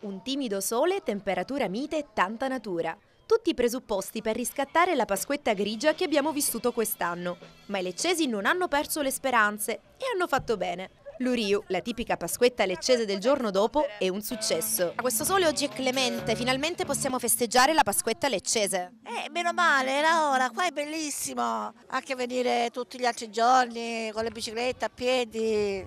Un timido sole, temperatura mite e tanta natura. Tutti i presupposti per riscattare la Pasquetta grigia che abbiamo vissuto quest'anno. Ma i leccesi non hanno perso le speranze e hanno fatto bene. L'Uriu, la tipica pasquetta leccese del giorno dopo, è un successo. Questo sole oggi è clemente, finalmente possiamo festeggiare la pasquetta leccese. Eh, meno male, era ora, qua è bellissimo. Anche venire tutti gli altri giorni con le biciclette, a piedi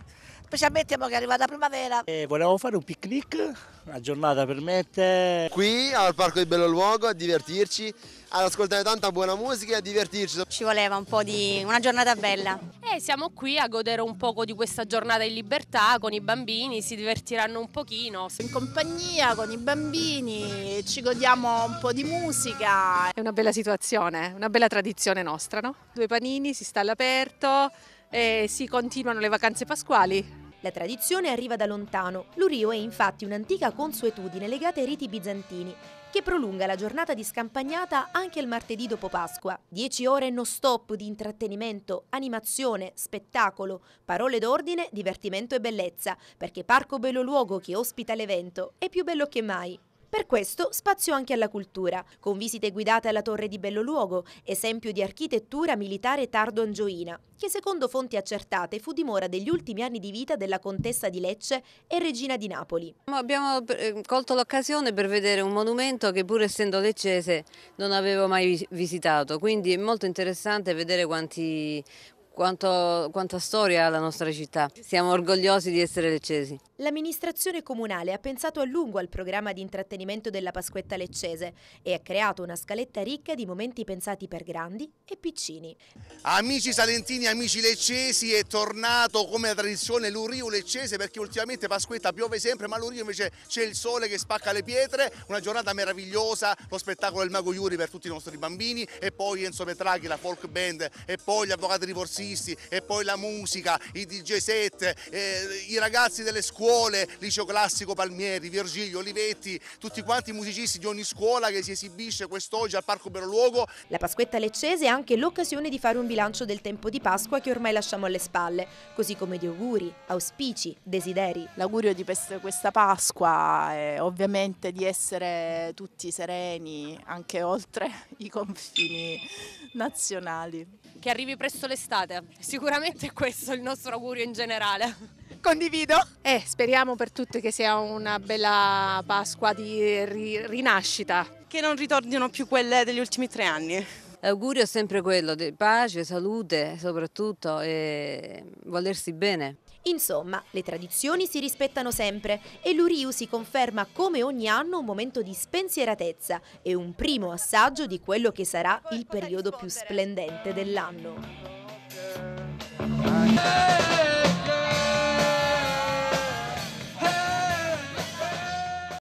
specialmente ora che è arrivata primavera. E eh, volevamo fare un picnic, la giornata permette. Qui al Parco di Luogo a divertirci, ad ascoltare tanta buona musica e a divertirci. Ci voleva un po' di una giornata bella. E eh, siamo qui a godere un poco di questa giornata in libertà con i bambini, si divertiranno un pochino. In compagnia con i bambini ci godiamo un po' di musica. È una bella situazione, una bella tradizione nostra, no? Due panini, si sta all'aperto e eh, si continuano le vacanze pasquali. La tradizione arriva da lontano. L'Urio è infatti un'antica consuetudine legata ai riti bizantini, che prolunga la giornata di scampagnata anche il martedì dopo Pasqua. Dieci ore non stop di intrattenimento, animazione, spettacolo, parole d'ordine, divertimento e bellezza, perché Parco Bello Luogo che ospita l'evento è più bello che mai. Per questo spazio anche alla cultura, con visite guidate alla Torre di Belloluogo, esempio di architettura militare tardo-angioina, che secondo fonti accertate fu dimora degli ultimi anni di vita della contessa di Lecce e regina di Napoli. Abbiamo eh, colto l'occasione per vedere un monumento che pur essendo leccese non avevo mai visitato, quindi è molto interessante vedere quanti, quanto, quanta storia ha la nostra città. Siamo orgogliosi di essere leccesi. L'amministrazione comunale ha pensato a lungo al programma di intrattenimento della Pasquetta leccese e ha creato una scaletta ricca di momenti pensati per grandi e piccini. Amici salentini, amici leccesi, è tornato come la tradizione l'Urio leccese perché ultimamente Pasquetta piove sempre ma l'Urio invece c'è il sole che spacca le pietre, una giornata meravigliosa, lo spettacolo del Mago Iuri per tutti i nostri bambini e poi Enzo Petraghi, la folk band e poi gli avvocati di Borsini artisti e poi la musica, i DJ set, eh, i ragazzi delle scuole, liceo classico Palmieri, Virgilio, Olivetti, tutti quanti i musicisti di ogni scuola che si esibisce quest'oggi al Parco Beroluogo. La Pasquetta leccese è anche l'occasione di fare un bilancio del tempo di Pasqua che ormai lasciamo alle spalle, così come di auguri, auspici, desideri. L'augurio di questa Pasqua è ovviamente di essere tutti sereni anche oltre i confini nazionali. Che arrivi presto l'estate fate. Sicuramente è il nostro augurio in generale. Condivido. Eh, speriamo per tutti che sia una bella Pasqua di ri- rinascita. Che non ritornino più quelle degli ultimi tre anni. L'augurio è sempre quello di pace, salute soprattutto e volersi bene. Insomma, le tradizioni si rispettano sempre e l'Uriu si conferma come ogni anno un momento di spensieratezza e un primo assaggio di quello che sarà il periodo più splendente dell'anno. Bye.